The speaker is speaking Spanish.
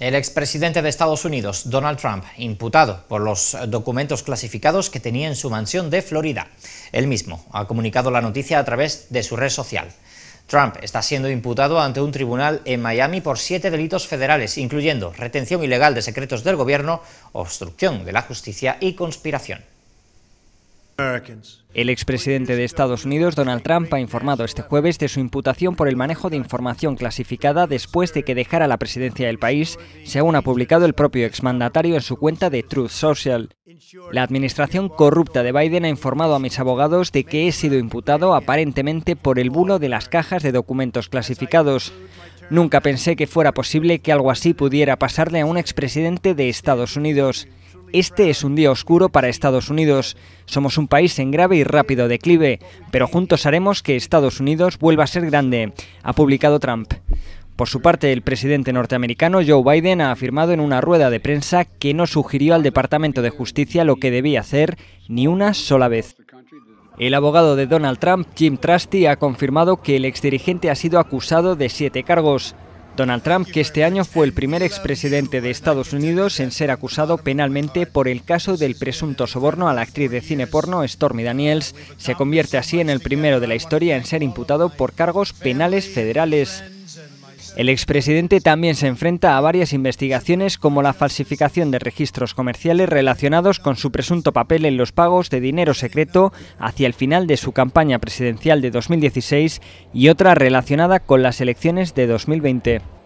El expresidente de Estados Unidos, Donald Trump, imputado por los documentos clasificados que tenía en su mansión de Florida. Él mismo ha comunicado la noticia a través de su red social. Trump está siendo imputado ante un tribunal en Miami por siete delitos federales, incluyendo retención ilegal de secretos del gobierno, obstrucción de la justicia y conspiración. El expresidente de Estados Unidos, Donald Trump, ha informado este jueves de su imputación por el manejo de información clasificada después de que dejara la presidencia del país, según ha publicado el propio exmandatario en su cuenta de Truth Social. La administración corrupta de Biden ha informado a mis abogados de que he sido imputado aparentemente por el bulo de las cajas de documentos clasificados. Nunca pensé que fuera posible que algo así pudiera pasarle a un expresidente de Estados Unidos. Este es un día oscuro para Estados Unidos. Somos un país en grave y rápido declive, pero juntos haremos que Estados Unidos vuelva a ser grande, ha publicado Trump. Por su parte, el presidente norteamericano Joe Biden ha afirmado en una rueda de prensa que no sugirió al Departamento de Justicia lo que debía hacer ni una sola vez. El abogado de Donald Trump, Jim Trusty, ha confirmado que el exdirigente ha sido acusado de siete cargos. Donald Trump, que este año fue el primer expresidente de Estados Unidos en ser acusado penalmente por el caso del presunto soborno a la actriz de cine porno Stormy Daniels, se convierte así en el primero de la historia en ser imputado por cargos penales federales. El expresidente también se enfrenta a varias investigaciones como la falsificación de registros comerciales relacionados con su presunto papel en los pagos de dinero secreto hacia el final de su campaña presidencial de 2016 y otra relacionada con las elecciones de 2020.